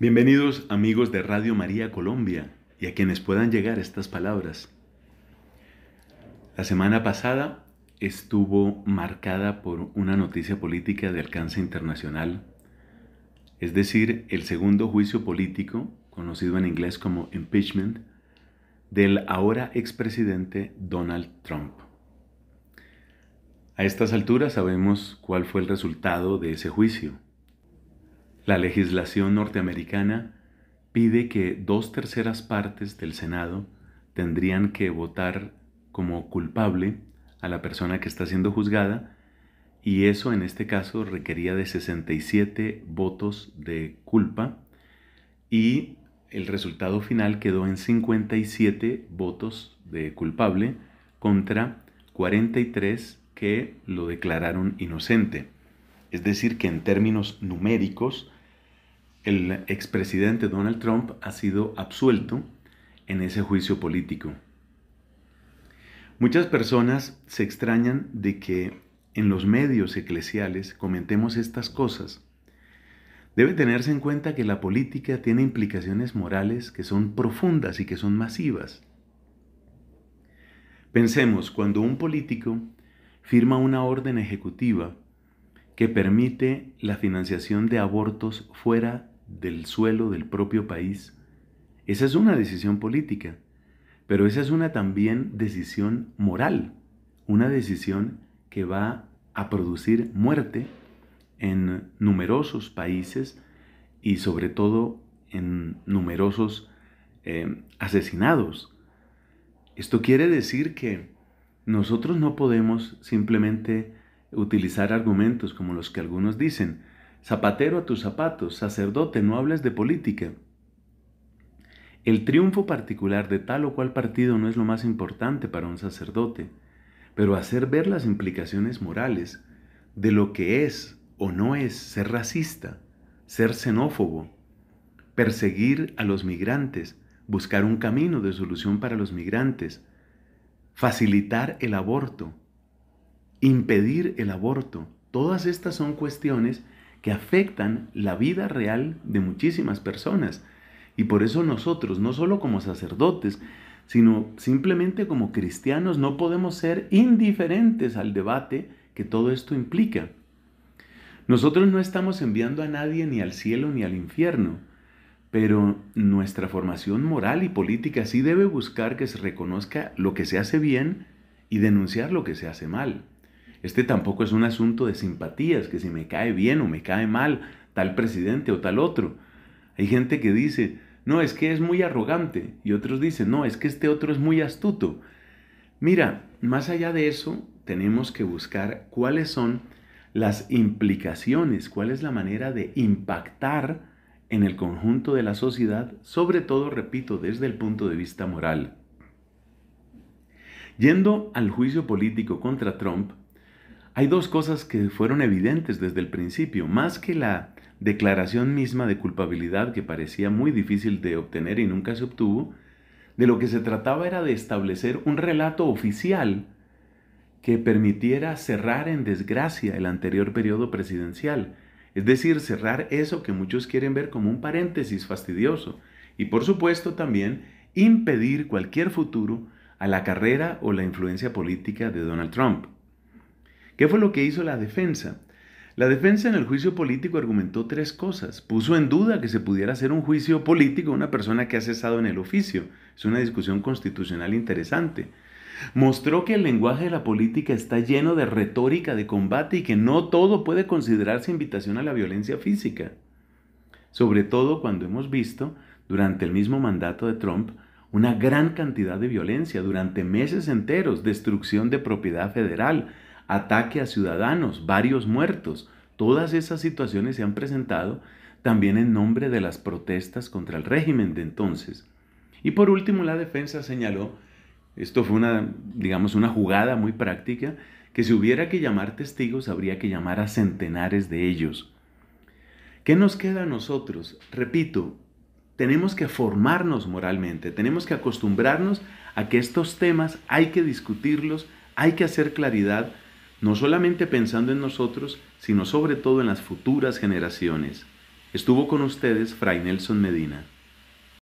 Bienvenidos amigos de Radio María Colombia y a quienes puedan llegar estas palabras. La semana pasada estuvo marcada por una noticia política de alcance internacional, es decir, el segundo juicio político, conocido en inglés como impeachment, del ahora expresidente Donald Trump. A estas alturas sabemos cuál fue el resultado de ese juicio la legislación norteamericana pide que dos terceras partes del Senado tendrían que votar como culpable a la persona que está siendo juzgada y eso en este caso requería de 67 votos de culpa y el resultado final quedó en 57 votos de culpable contra 43 que lo declararon inocente. Es decir, que en términos numéricos el expresidente Donald Trump ha sido absuelto en ese juicio político. Muchas personas se extrañan de que en los medios eclesiales comentemos estas cosas. Debe tenerse en cuenta que la política tiene implicaciones morales que son profundas y que son masivas. Pensemos, cuando un político firma una orden ejecutiva que permite la financiación de abortos fuera del suelo del propio país. Esa es una decisión política, pero esa es una también decisión moral, una decisión que va a producir muerte en numerosos países y sobre todo en numerosos eh, asesinados. Esto quiere decir que nosotros no podemos simplemente utilizar argumentos como los que algunos dicen. Zapatero a tus zapatos, sacerdote, no hables de política. El triunfo particular de tal o cual partido no es lo más importante para un sacerdote, pero hacer ver las implicaciones morales de lo que es o no es ser racista, ser xenófobo, perseguir a los migrantes, buscar un camino de solución para los migrantes, facilitar el aborto, impedir el aborto. Todas estas son cuestiones que afectan la vida real de muchísimas personas. Y por eso nosotros, no solo como sacerdotes, sino simplemente como cristianos, no podemos ser indiferentes al debate que todo esto implica. Nosotros no estamos enviando a nadie ni al cielo ni al infierno, pero nuestra formación moral y política sí debe buscar que se reconozca lo que se hace bien y denunciar lo que se hace mal. Este tampoco es un asunto de simpatías, que si me cae bien o me cae mal tal presidente o tal otro. Hay gente que dice, no, es que es muy arrogante. Y otros dicen, no, es que este otro es muy astuto. Mira, más allá de eso, tenemos que buscar cuáles son las implicaciones, cuál es la manera de impactar en el conjunto de la sociedad, sobre todo, repito, desde el punto de vista moral. Yendo al juicio político contra Trump, hay dos cosas que fueron evidentes desde el principio, más que la declaración misma de culpabilidad que parecía muy difícil de obtener y nunca se obtuvo, de lo que se trataba era de establecer un relato oficial que permitiera cerrar en desgracia el anterior periodo presidencial, es decir, cerrar eso que muchos quieren ver como un paréntesis fastidioso, y por supuesto también impedir cualquier futuro a la carrera o la influencia política de Donald Trump. ¿Qué fue lo que hizo la defensa? La defensa en el juicio político argumentó tres cosas. Puso en duda que se pudiera hacer un juicio político a una persona que ha cesado en el oficio. Es una discusión constitucional interesante. Mostró que el lenguaje de la política está lleno de retórica de combate y que no todo puede considerarse invitación a la violencia física. Sobre todo cuando hemos visto, durante el mismo mandato de Trump, una gran cantidad de violencia durante meses enteros, destrucción de propiedad federal, ataque a ciudadanos, varios muertos. Todas esas situaciones se han presentado también en nombre de las protestas contra el régimen de entonces. Y por último, la defensa señaló, esto fue una, digamos, una jugada muy práctica, que si hubiera que llamar testigos, habría que llamar a centenares de ellos. ¿Qué nos queda a nosotros? Repito, tenemos que formarnos moralmente, tenemos que acostumbrarnos a que estos temas hay que discutirlos, hay que hacer claridad, no solamente pensando en nosotros, sino sobre todo en las futuras generaciones. Estuvo con ustedes Fray Nelson Medina.